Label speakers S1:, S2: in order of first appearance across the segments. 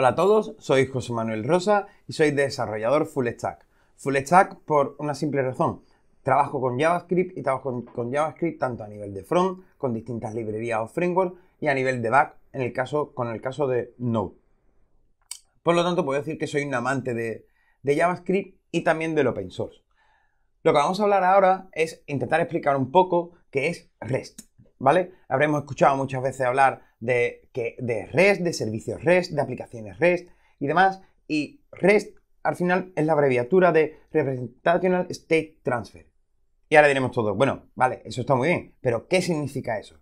S1: Hola a todos, soy José Manuel Rosa y soy desarrollador Full Stack. Full Stack por una simple razón. Trabajo con JavaScript y trabajo con, JavaScript tanto a nivel de front, con distintas librerías o frameworks y a nivel de back, en el caso, con el caso de Node. Por lo tanto, puedo decir que soy un amante de, JavaScript y también del open source. Lo que vamos a hablar ahora es intentar explicar un poco qué es REST, ¿vale? Habremos escuchado muchas veces hablar de, que, de REST, de servicios REST, de aplicaciones REST y demás. Y REST al final es la abreviatura de Representational State Transfer. Y ahora diremos todo, bueno, vale, eso está muy bien, pero ¿qué significa eso?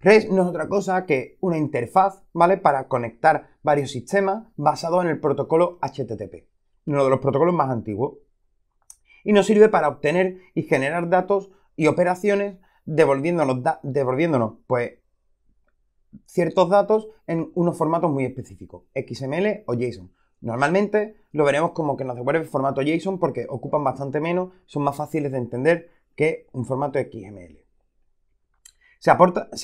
S1: REST no es otra cosa que una interfaz, ¿vale? Para conectar varios sistemas basado en el protocolo HTTP, uno de los protocolos más antiguos. Y nos sirve para obtener y generar datos y operaciones devolviéndonos, devolviéndonos pues, ciertos datos en unos formatos muy específicos, XML o JSON. Normalmente lo veremos como que nos devuelve formato JSON porque ocupan bastante menos, son más fáciles de entender que un formato XML. Se,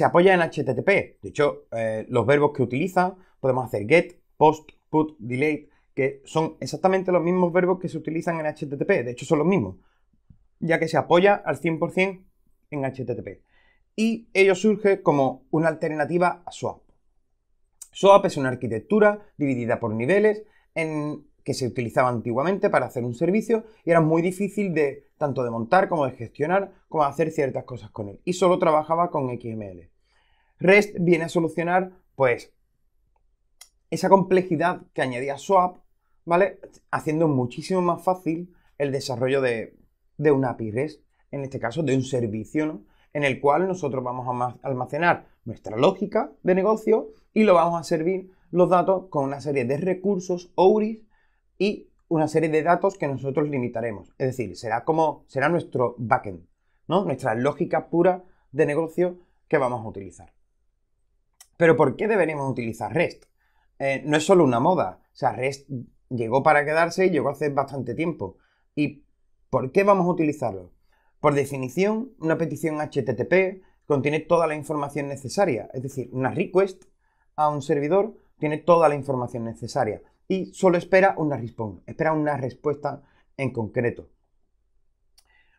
S1: apoya en HTTP, de hecho, eh, los verbos que utiliza, podemos hacer get, post, put, delete, que son exactamente los mismos verbos que se utilizan en HTTP, de hecho son los mismos, ya que se apoya al 100% en HTTP y ello surge como una alternativa a SWAP. SWAP es una arquitectura dividida por niveles en que se utilizaba antiguamente para hacer un servicio y era muy difícil de tanto de montar como de gestionar, como de hacer ciertas cosas con él. Y solo trabajaba con XML. REST viene a solucionar, pues, esa complejidad que añadía Swap, ¿vale? Haciendo muchísimo más fácil el desarrollo de, de una API REST, en este caso de un servicio, ¿no? en el cual nosotros vamos a almacenar nuestra lógica de negocio y lo vamos a servir los datos con una serie de recursos OURIS y una serie de datos que nosotros limitaremos. Es decir, será como será nuestro backend, ¿no? Nuestra lógica pura de negocio que vamos a utilizar. Pero ¿por qué deberíamos utilizar REST? Eh, no es solo una moda. O sea, REST llegó para quedarse y llegó hace bastante tiempo. ¿Y por qué vamos a utilizarlo? Por definición, una petición HTTP contiene toda la información necesaria, es decir, una request a un servidor tiene toda la información necesaria y solo espera una response, espera una respuesta en concreto.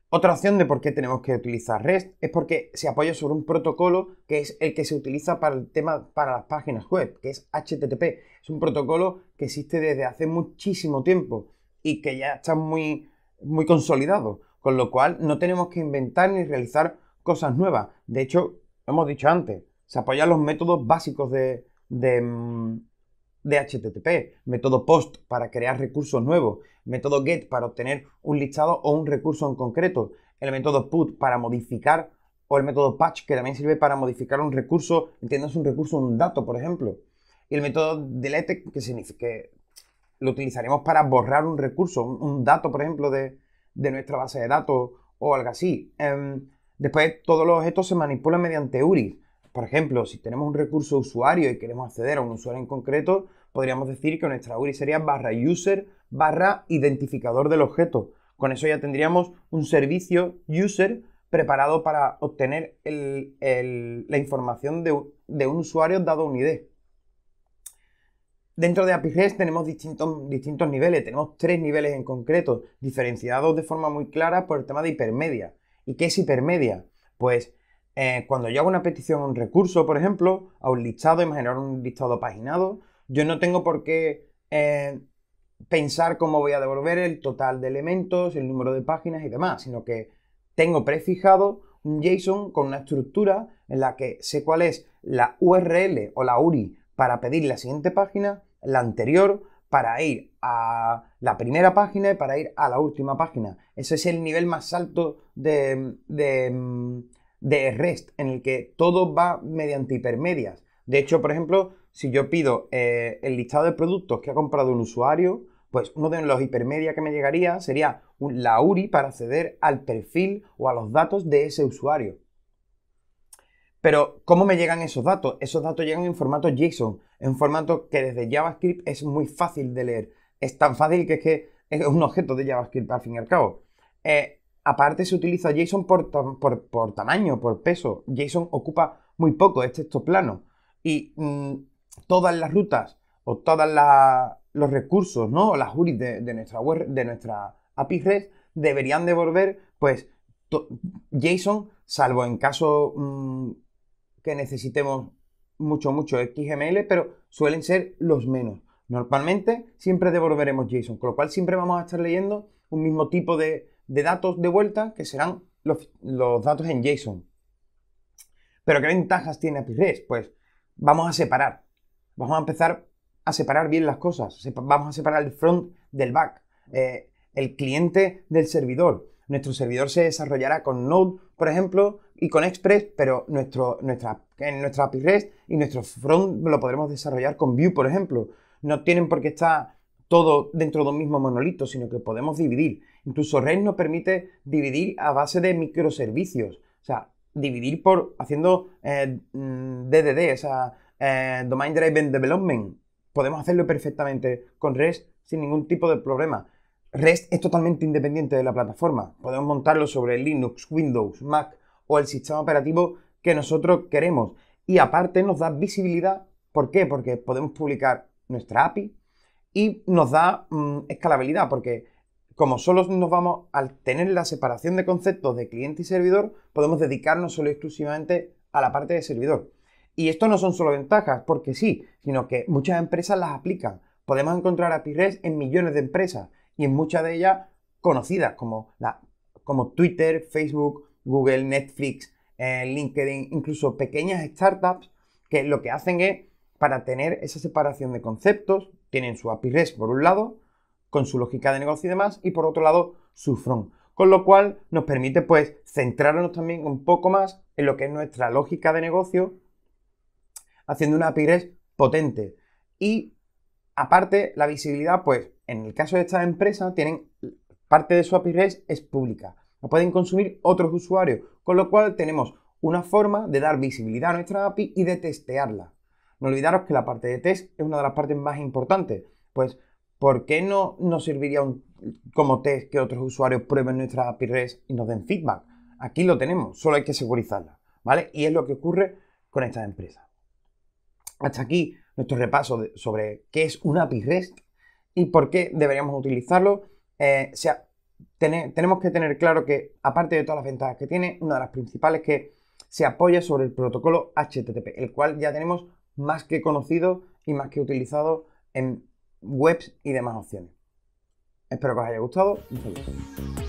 S1: Otra opción de por qué tenemos que utilizar REST es porque se apoya sobre un protocolo que es el que se utiliza para el tema para las páginas web, que es HTTP. Es un protocolo que existe desde hace muchísimo tiempo y que ya está muy, muy consolidado con lo cual no tenemos que inventar ni realizar cosas nuevas. De hecho, hemos dicho antes, se apoyan los métodos básicos de, de, mm, HTTP, método POST para crear recursos nuevos, método GET para obtener un listado o un recurso en concreto, el método PUT para modificar o el método patch que también sirve para modificar un recurso, entiendes un recurso, un dato, por ejemplo. Y el método delete que significa que lo utilizaremos para borrar un recurso, un dato, por ejemplo, de, de nuestra base de datos o algo así. Em, después, todos los objetos se manipulan mediante URI. Por ejemplo, si tenemos un recurso usuario y queremos acceder a un usuario en concreto, podríamos decir que nuestra URI sería barra user barra identificador del objeto. Con eso ya tendríamos un servicio user preparado para obtener la información de, de un usuario dado un ID. Dentro de APIGES tenemos distintos, distintos niveles, tenemos tres niveles en concreto, diferenciados de forma muy clara por el tema de hipermedia. ¿Y qué es hipermedia? Pues eh, cuando yo hago una petición a un recurso, por ejemplo, a un listado, imaginar un listado paginado, yo no tengo por qué eh, pensar cómo voy a devolver el total de elementos, el número de páginas y demás, sino que tengo prefijado un JSON con una estructura en la que sé cuál es la URL o la URI para pedir la siguiente página, la anterior, para ir a la primera página y para ir a la última página. Ese es el nivel más alto de, REST, en el que todo va mediante hipermedias. De hecho, por ejemplo, si yo pido eh, el listado de productos que ha comprado un usuario, pues uno de los hipermedias que me llegaría sería la URI para acceder al perfil o a los datos de ese usuario. Pero, ¿cómo me llegan esos datos? Esos datos llegan en formato JSON, en formato que desde JavaScript es muy fácil de leer. Es tan fácil que es un objeto de JavaScript al fin y al cabo. Eh, aparte se utiliza JSON por, por, tamaño, por peso. JSON ocupa muy poco, es texto plano. Y mm, todas las rutas o todos los recursos, O las URIs de, nuestra web, de nuestra API red deberían devolver, pues, JSON, salvo en caso... Mm, que necesitemos mucho, mucho XML, pero suelen ser los menos. Normalmente siempre devolveremos JSON, con lo cual siempre vamos a estar leyendo un mismo tipo de, datos de vuelta que serán los, datos en JSON. Pero ¿qué ventajas tiene API Pues vamos a separar. Vamos a empezar a separar bien las cosas. Vamos a separar el front del back, eh, el cliente del servidor nuestro servidor se desarrollará con Node, por ejemplo, y con Express, pero nuestro, nuestra, en nuestra API REST y nuestro front lo podremos desarrollar con Vue, por ejemplo. No tienen por qué estar todo dentro de un mismo monolito, sino que podemos dividir. Incluso REST nos permite dividir a base de microservicios. O sea, dividir por haciendo DDD, eh, mm, o sea, eh, Domain Driven Development. Podemos hacerlo perfectamente con REST sin ningún tipo de problema. REST es totalmente independiente de la plataforma. Podemos montarlo sobre Linux, Windows, Mac o el sistema operativo que nosotros queremos. Y aparte nos da visibilidad. ¿Por qué? Porque podemos publicar nuestra API y nos da mm, escalabilidad. Porque como solo nos vamos al tener la separación de conceptos de cliente y servidor, podemos dedicarnos solo y exclusivamente a la parte de servidor. Y esto no son solo ventajas, porque sí, sino que muchas empresas las aplican. Podemos encontrar API REST en millones de empresas y en muchas de ellas conocidas como, la, como Twitter, Facebook, Google, Netflix, eh, LinkedIn, incluso pequeñas startups que lo que hacen es para tener esa separación de conceptos, tienen su API REST por un lado, con su lógica de negocio y demás, y por otro lado su front. Con lo cual nos permite pues centrarnos también un poco más en lo que es nuestra lógica de negocio, haciendo una API REST potente. Y aparte, la visibilidad pues en el caso de esta empresa, tienen parte de su API REST es pública. La pueden consumir otros usuarios, con lo cual tenemos una forma de dar visibilidad a nuestra API y de testearla. No olvidaros que la parte de test es una de las partes más importantes, pues ¿por qué no nos serviría como test que otros usuarios prueben nuestra API REST y nos den feedback? Aquí lo tenemos, solo hay que segurizarla. ¿vale? Y es lo que ocurre con esta empresa. Hasta aquí nuestro repaso sobre qué es una API REST y por qué deberíamos utilizarlo. Eh, tenemos que tener claro que, aparte de todas las ventajas que tiene, una de las principales es que se apoya sobre el protocolo HTTP, el cual ya tenemos más que conocido y más que utilizado en webs y demás opciones. Espero que os haya gustado. un saludo.